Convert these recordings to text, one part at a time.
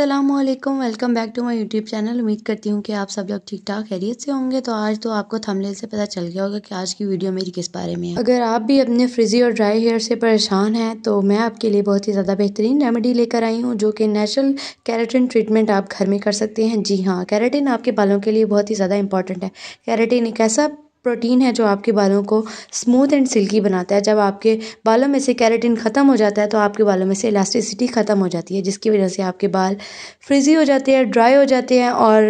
Aslam welcome back to my YouTube channel उम्मीद करती हूँ कि आप सब लोग ठीक ठाक खैरियत से होंगे तो आज तो आपको थंबनेल से पता चल गया होगा कि आज की वीडियो मेरी किस बारे में है अगर आप भी अपने फ्रिजी और ड्राई हेयर से परेशान हैं तो मैं आपके लिए बहुत ही ज़्यादा बेहतरीन रेमेडी लेकर आई हूँ जो कि नेचुरल कैरेटिन ट्रीटमेंट आप घर में कर सकते हैं जी हाँ कैरेटिन आपके बालों के लिए बहुत ही ज़्यादा इंपॉर्टेंट है कैरेटिन एक ऐसा प्रोटीन है जो आपके बालों को स्मूथ एंड सिल्की बनाता है जब आपके बालों में से कैरेटिन ख़त्म हो जाता है तो आपके बालों में से इलास्टिसिटी ख़त्म हो जाती है जिसकी वजह से आपके बाल फ्रिज़ी हो जाते हैं ड्राई हो जाते हैं और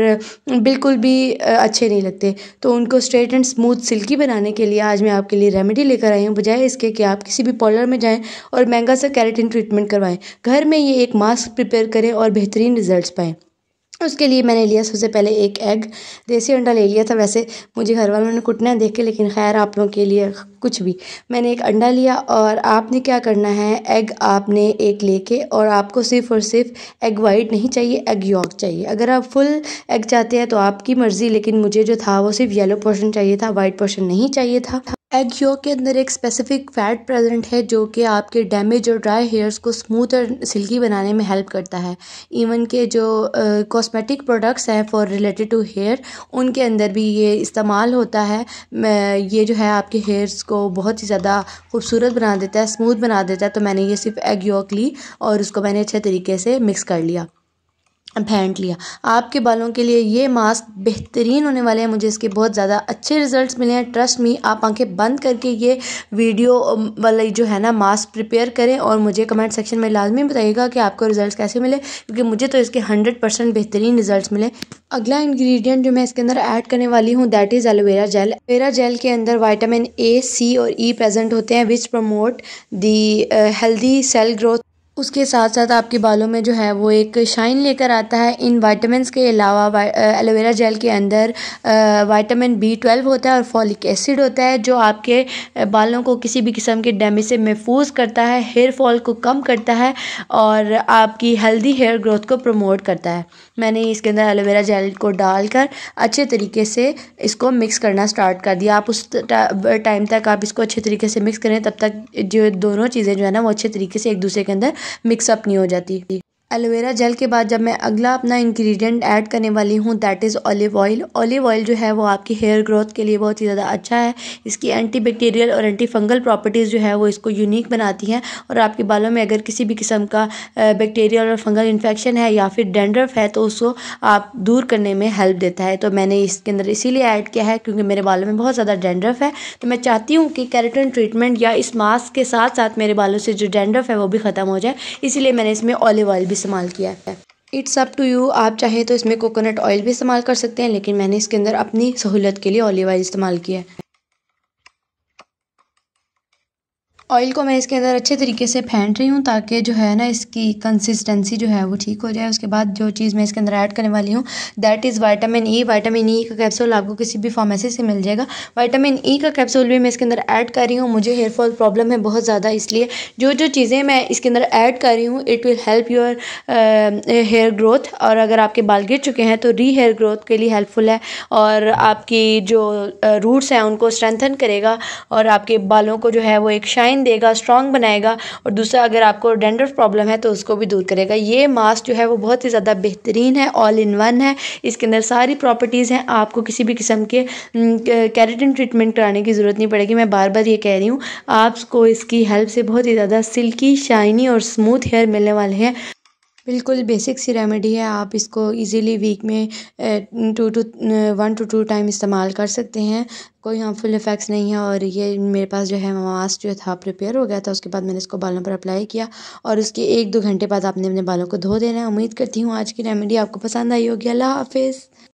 बिल्कुल भी अच्छे नहीं लगते तो उनको स्ट्रेट एंड स्मूथ सिल्की बनाने के लिए आज मैं आपके लिए रेमेडी लेकर आई हूँ बजाय इसके कि आप किसी भी पार्लर में जाएँ और महंगा सा कैरेटिन ट्रीटमेंट करवाएँ घर में ये एक मास्क प्रिपेयर करें और बेहतरीन रिज़ल्ट पाएँ उसके लिए मैंने लिया सबसे पहले एक एग देसी अंडा ले लिया था वैसे मुझे घर वालों ने कुटना है देख के लेकिन खैर आप लोगों के लिए कुछ भी मैंने एक अंडा लिया और आपने क्या करना है एग आपने एक लेके और आपको सिर्फ और सिर्फ एग वाइट नहीं चाहिए एग यॉक चाहिए अगर आप फुल एग चाहते हैं तो आपकी मर्ज़ी लेकिन मुझे जो था वो सिर्फ येलो पोर्शन चाहिए था वाइट पोर्शन नहीं चाहिए था एग योक के अंदर एक स्पेसिफिक फैट प्रेजेंट है जो कि आपके डैमेज और ड्राई हेयर्स को स्मूथ और सिल्की बनाने में हेल्प करता है इवन के जो कॉस्मेटिक प्रोडक्ट्स हैं फॉर रिलेटेड टू हेयर उनके अंदर भी ये इस्तेमाल होता है ये जो है आपके हेयर्स को बहुत ही ज़्यादा खूबसूरत बना देता है स्मूथ बना देता है तो मैंने ये सिर्फ एग योक ली और उसको मैंने अच्छे तरीके से मिक्स कर लिया फेंट लिया आपके बालों के लिए ये मास्क बेहतरीन होने वाले हैं मुझे इसके बहुत ज़्यादा अच्छे रिजल्ट्स मिले हैं ट्रस्ट मी आप आंखें बंद करके ये वीडियो वाली जो है ना मास्क प्रिपेयर करें और मुझे कमेंट सेक्शन में लाजमी बताइएगा कि आपको रिजल्ट कैसे मिले क्योंकि मुझे तो इसके हंड्रेड परसेंट बेहतरीन रिजल्ट मिले अगला इंग्रेडिएंट जो मैं इसके अंदर ऐड करने वाली हूँ that is aloe vera gel aloe vera gel के अंदर वाइटामिन ए सी और ई e प्रेजेंट होते हैं which promote the healthy cell growth उसके साथ साथ आपके बालों में जो है वो एक शाइन लेकर आता है इन वाइटामस के अलावा एलोवेरा जेल के अंदर वाइटामिन बी ट्वेल्व होता है और फॉलिक एसिड होता है जो आपके बालों को किसी भी किस्म के डैमेज से महफूज करता है हेयर फॉल को कम करता है और आपकी हेल्दी हेयर ग्रोथ को प्रमोट करता है मैंने इसके अंदर एलोवेरा जेल को डालकर अच्छे तरीके से इसको मिक्स करना स्टार्ट कर दिया आप उस टाइम तक आप इसको अच्छे तरीके से मिक्स करें तब तक जो दोनों चीज़ें जो है ना वो अच्छे तरीके से एक दूसरे के अंदर मिक्सअप नहीं हो जाती एलोवेरा जेल के बाद जब मैं अगला अपना इंग्रेडिएंट ऐड करने वाली हूँ that is olive oil olive oil जो है वो आपकी हेयर ग्रोथ के लिए बहुत ही ज़्यादा अच्छा है इसकी एंटी बैक्टीरियल और एंटी फंगल प्रॉपर्टीज़ जो है वो इसको यूनिक बनाती हैं और आपके बालों में अगर किसी भी किस्म का बैक्टीरियल और फंगल इन्फेक्शन है या फिर डेंड्रफ है तो उसको आप दूर करने में हेल्प देता है तो मैंने इसके अंदर इसीलिए ऐड किया है क्योंकि मेरे बालों में बहुत ज़्यादा डेंड्रफ है तो मैं चाहती हूँ कि कैरेटन ट्रीटमेंट या इस मास्क के साथ साथ मेरे बालों से जो डेंड्रफ है वो भी ख़त्म हो जाए इसीलिए मैंने इसमें ऑलिव ऑयल भी इस्तेमाल किया है इट्स अप टू यू आप चाहें तो इसमें कोकोनट ऑयल भी इस्तेमाल कर सकते हैं लेकिन मैंने इसके अंदर अपनी सहूलत के लिए ऑलिव ऑयल इस्तेमाल किया है ऑयल को मैं इसके अंदर अच्छे तरीके से फेंट रही हूँ ताकि जो है ना इसकी कंसिस्टेंसी जो है वो ठीक हो जाए उसके बाद जो चीज़ मैं इसके अंदर ऐड करने वाली हूँ that is vitamin E vitamin E का कैप्सूल आपको किसी भी फार्मेसी से मिल जाएगा वाइटामिन ई e का कैप्सूल भी मैं इसके अंदर ऐड कर रही हूँ मुझे हेयर फॉल प्रॉब्लम है बहुत ज़्यादा इसलिए जो जो चीज़ें मैं इसके अंदर ऐड कर रही हूँ it will help your hair growth और अगर आपके बाल गिर चुके हैं तो री हेयर ग्रोथ के लिए हेल्पफुल है और आपकी जो रूट्स uh, हैं उनको स्ट्रेंथन करेगा और आपके बालों को जो है वो एक शाइन शाइन देगा स्ट्रॉन्ग बनाएगा और दूसरा अगर आपको डेंडर प्रॉब्लम है तो उसको भी दूर करेगा ये मास्क जो है वो बहुत ही ज़्यादा बेहतरीन है ऑल इन वन है इसके अंदर सारी प्रॉपर्टीज़ हैं आपको किसी भी किस्म के कैरेटिन ट्रीटमेंट कराने की ज़रूरत नहीं पड़ेगी मैं बार बार ये कह रही हूँ आपको इसकी हेल्प से बहुत ही ज़्यादा सिल्की शाइनी और स्मूथ हेयर मिलने वाले हैं बिल्कुल बेसिक सी रेमेडी है आप इसको इजीली वीक में two two one to two time इस्तेमाल कर सकते हैं कोई हार्मफुल इफ़ेक्ट्स नहीं है और ये मेरे पास जो है मास्क जो था प्रिपेयर हो गया था उसके बाद मैंने इसको बालों पर अप्लाई किया और उसके एक दो घंटे बाद आपने अपने बालों को धो देना है उम्मीद करती हूँ आज की रेमेडी आपको पसंद आई होगी अल्लाह हाफिज़